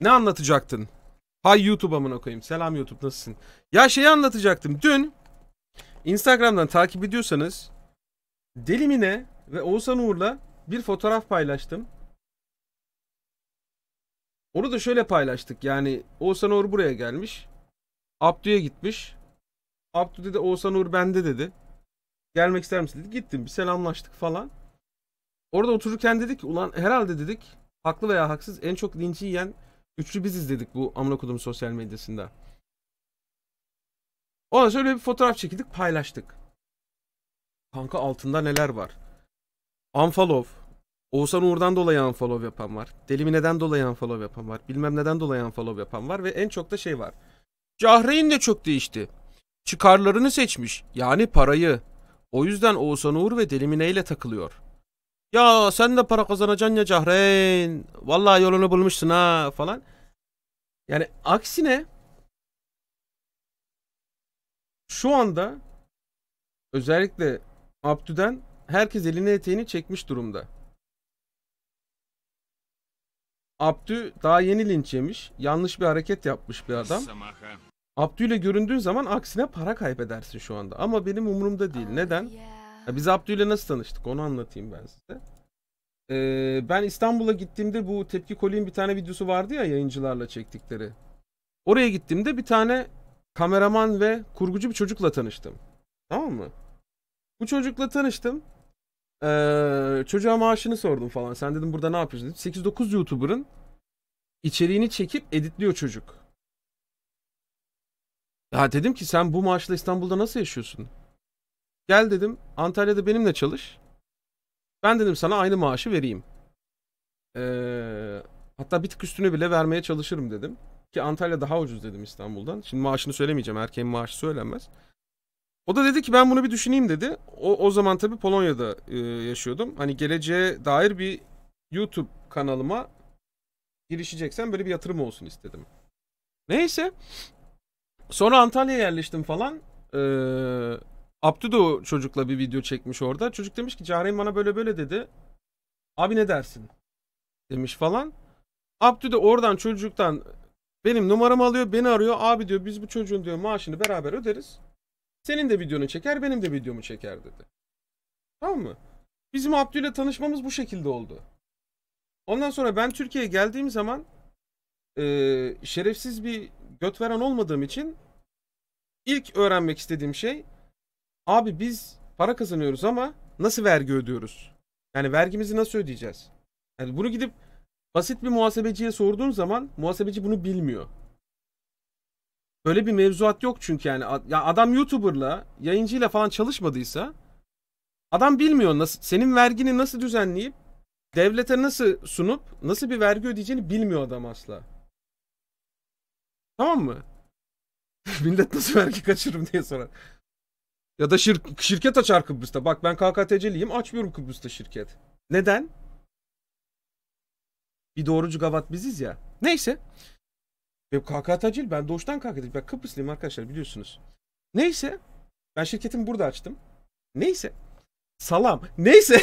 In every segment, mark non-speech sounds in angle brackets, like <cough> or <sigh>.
Ne anlatacaktın? Hay YouTube amına koyayım. Selam YouTube nasılsın? Ya şeyi anlatacaktım. Dün Instagram'dan takip ediyorsanız Delimine ve Oğuzhan Uğur'la bir fotoğraf paylaştım. Onu da şöyle paylaştık. Yani Oğuzhan Uğur buraya gelmiş. Abdü'ye gitmiş. Abdü dedi Oğuzhan Uğur bende dedi. Gelmek ister misin dedi. Gittim bir selamlaştık falan. Orada otururken dedik ulan herhalde dedik haklı veya haksız en çok linci yiyen Üçlü biz izledik bu amına kodum sosyal medyasında. Ondan sonra öyle bir fotoğraf çekildik paylaştık. Kanka altında neler var. Unfollow. Oğuzhan Uğur'dan dolayı unfollow yapan var. Delimi neden dolayı unfollow yapan var. Bilmem neden dolayı unfollow yapan var. Ve en çok da şey var. Cahre'in de çok değişti. Çıkarlarını seçmiş. Yani parayı. O yüzden Oğuzhan Uğur ve Delimine ile takılıyor. Ya sen de para kazanacaksın ya Cahreyn. Vallahi yolunu bulmuşsun ha falan. Yani aksine şu anda özellikle Abdü'den herkes elini eteğini çekmiş durumda. Abdü daha yeni linç yemiş. Yanlış bir hareket yapmış bir adam. Abdü ile göründüğün zaman aksine para kaybedersin şu anda. Ama benim umurumda değil. Neden? Ya biz Abdü ile nasıl tanıştık onu anlatayım ben size. Ee, ben İstanbul'a gittiğimde bu Tepki Koli'nin bir tane videosu vardı ya yayıncılarla çektikleri. Oraya gittiğimde bir tane kameraman ve kurgucu bir çocukla tanıştım. Tamam mı? Bu çocukla tanıştım. Ee, çocuğa maaşını sordum falan. Sen dedim burada ne yapıyorsun? 8-9 YouTuber'ın içeriğini çekip editliyor çocuk. Ya dedim ki sen bu maaşla İstanbul'da nasıl yaşıyorsun? Gel dedim Antalya'da benimle çalış. Ben dedim sana aynı maaşı vereyim. Ee, hatta bir tık üstüne bile vermeye çalışırım dedim. Ki Antalya daha ucuz dedim İstanbul'dan. Şimdi maaşını söylemeyeceğim. Erkeğin maaşı söylenmez. O da dedi ki ben bunu bir düşüneyim dedi. O, o zaman tabii Polonya'da e, yaşıyordum. Hani geleceğe dair bir YouTube kanalıma girişeceksen böyle bir yatırım olsun istedim. Neyse. Sonra Antalya'ya yerleştim falan. Ee, Abdü de o çocukla bir video çekmiş orada. Çocuk demiş ki Cahreyn bana böyle böyle dedi. Abi ne dersin? Demiş falan. Abdü de oradan çocuktan benim numaramı alıyor beni arıyor. Abi diyor biz bu çocuğun diyor maaşını beraber öderiz. Senin de videonu çeker benim de videomu çeker dedi. Tamam mı? Bizim Abdü ile tanışmamız bu şekilde oldu. Ondan sonra ben Türkiye'ye geldiğim zaman e, şerefsiz bir göt veren olmadığım için ilk öğrenmek istediğim şey Abi biz para kazanıyoruz ama nasıl vergi ödüyoruz? Yani vergimizi nasıl ödeyeceğiz? Yani bunu gidip basit bir muhasebeciye sorduğun zaman muhasebeci bunu bilmiyor. Böyle bir mevzuat yok çünkü yani ya adam YouTuber'la, yayıncıyla falan çalışmadıysa adam bilmiyor nasıl senin vergini nasıl düzenleyip devlete nasıl sunup nasıl bir vergi ödeyeceğini bilmiyor adam asla. Tamam mı? <laughs> Millet nasıl vergi kaçırırım diye sorar. Ya da şir şirket açar Kıbrıs'ta. Bak ben KKTC'liyim açmıyorum Kıbrıs'ta şirket. Neden? Bir doğrucu gavat biziz ya. Neyse. Benim KKTC'li ben doğuştan KKTC'liyim. Ben Kıbrıslıyım arkadaşlar biliyorsunuz. Neyse. Ben şirketimi burada açtım. Neyse. Salam. Neyse. <laughs>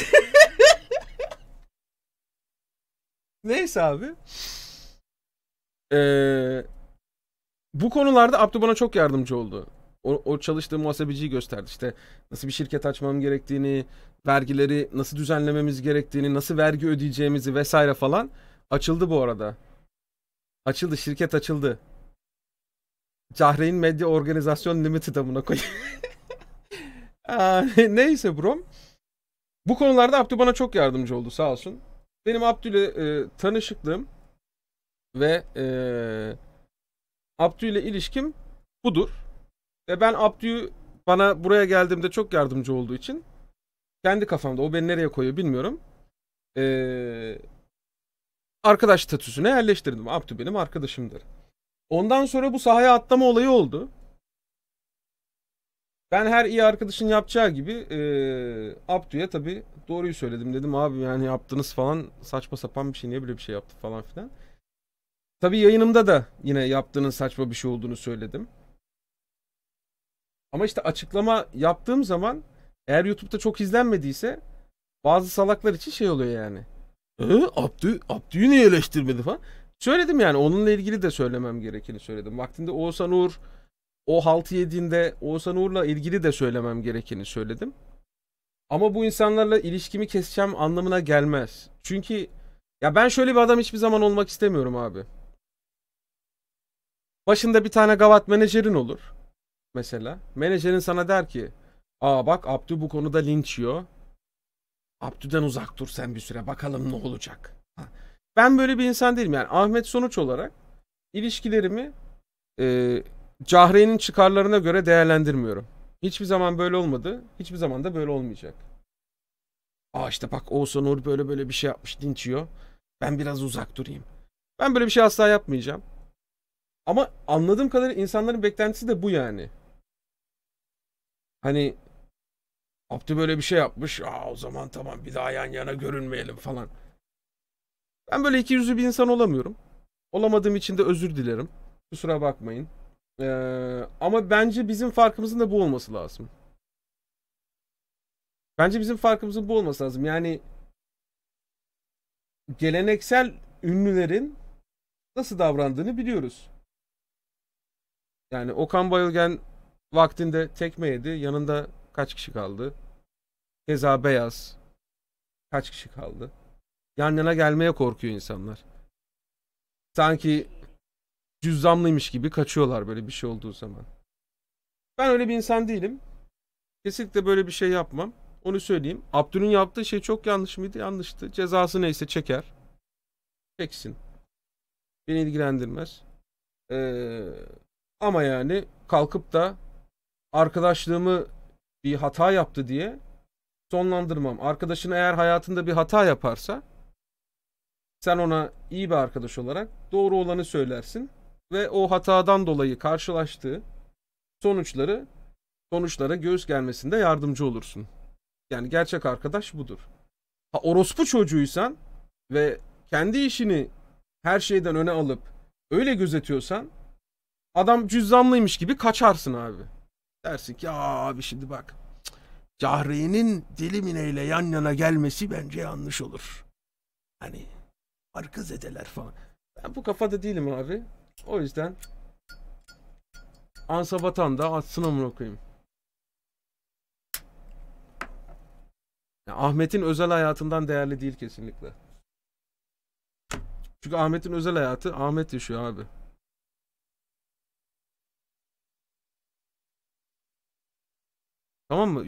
Neyse abi. Ee, bu konularda Abdü bana çok yardımcı oldu o, o çalıştığı muhasebeciyi gösterdi. İşte nasıl bir şirket açmam gerektiğini, vergileri nasıl düzenlememiz gerektiğini, nasıl vergi ödeyeceğimizi vesaire falan açıldı bu arada. Açıldı, şirket açıldı. Cahreyn Medya Organizasyon Limited amına koyayım. <laughs> Neyse bro, Bu konularda Abdü bana çok yardımcı oldu sağ olsun. Benim Abdü ile e, tanışıklığım ve e, Abdü ile ilişkim budur. Ve ben Abdü'yü bana buraya geldiğimde çok yardımcı olduğu için kendi kafamda o beni nereye koyuyor bilmiyorum. Ee, arkadaş statüsüne yerleştirdim. Abdü benim arkadaşımdır. Ondan sonra bu sahaya atlama olayı oldu. Ben her iyi arkadaşın yapacağı gibi e, Abdü'ye tabii doğruyu söyledim. Dedim abi yani yaptınız falan saçma sapan bir şey niye böyle bir şey yaptı falan filan. Tabii yayınımda da yine yaptığının saçma bir şey olduğunu söyledim. Ama işte açıklama yaptığım zaman eğer YouTube'da çok izlenmediyse bazı salaklar için şey oluyor yani. Ee, Abdü, Abdü'yü niye eleştirmedi falan. Söyledim yani onunla ilgili de söylemem gerekeni söyledim. Vaktinde Oğuzhan Uğur o haltı yediğinde Oğuzhan Uğur'la ilgili de söylemem gerekeni söyledim. Ama bu insanlarla ilişkimi keseceğim anlamına gelmez. Çünkü ya ben şöyle bir adam hiçbir zaman olmak istemiyorum abi. Başında bir tane gavat menajerin olur mesela. Menajerin sana der ki aa bak Abdü bu konuda linç yiyor. Abdü'den uzak dur sen bir süre bakalım ne olacak. Ben böyle bir insan değilim yani Ahmet sonuç olarak ilişkilerimi e, Cahre'nin çıkarlarına göre değerlendirmiyorum. Hiçbir zaman böyle olmadı. Hiçbir zaman da böyle olmayacak. Aa işte bak Oğuzhan Uğur böyle böyle bir şey yapmış linç yiyor. Ben biraz uzak durayım. Ben böyle bir şey asla yapmayacağım. Ama anladığım kadarıyla insanların beklentisi de bu yani. Hani Abdü böyle bir şey yapmış. Aa o zaman tamam bir daha yan yana görünmeyelim falan. Ben böyle iki yüzlü bir insan olamıyorum. Olamadığım için de özür dilerim. Kusura bakmayın. Ee, ama bence bizim farkımızın da bu olması lazım. Bence bizim farkımızın bu olması lazım. Yani geleneksel ünlülerin nasıl davrandığını biliyoruz. Yani Okan Bayılgen Vaktinde tekme yedi. Yanında kaç kişi kaldı? Keza Beyaz. Kaç kişi kaldı? Yan yana gelmeye korkuyor insanlar. Sanki cüzdanlıymış gibi kaçıyorlar böyle bir şey olduğu zaman. Ben öyle bir insan değilim. Kesinlikle böyle bir şey yapmam. Onu söyleyeyim. Abdül'ün yaptığı şey çok yanlış mıydı? Yanlıştı. Cezası neyse çeker. Çeksin. Beni ilgilendirmez. Ee, ama yani kalkıp da arkadaşlığımı bir hata yaptı diye sonlandırmam. Arkadaşın eğer hayatında bir hata yaparsa sen ona iyi bir arkadaş olarak doğru olanı söylersin ve o hatadan dolayı karşılaştığı sonuçları sonuçlara göz gelmesinde yardımcı olursun. Yani gerçek arkadaş budur. Ha orospu çocuğuysan ve kendi işini her şeyden öne alıp öyle gözetiyorsan adam cüzdanlıymış gibi kaçarsın abi. Dersin ki abi şimdi bak Cahre'nin Dilimine ile yan yana gelmesi bence yanlış olur. Hani farkı zedeler falan. Ben bu kafada değilim abi. O yüzden Ansa Vatan da atsın amına koyayım. Yani Ahmet'in özel hayatından değerli değil kesinlikle. Çünkü Ahmet'in özel hayatı Ahmet yaşıyor abi. Tamam mı?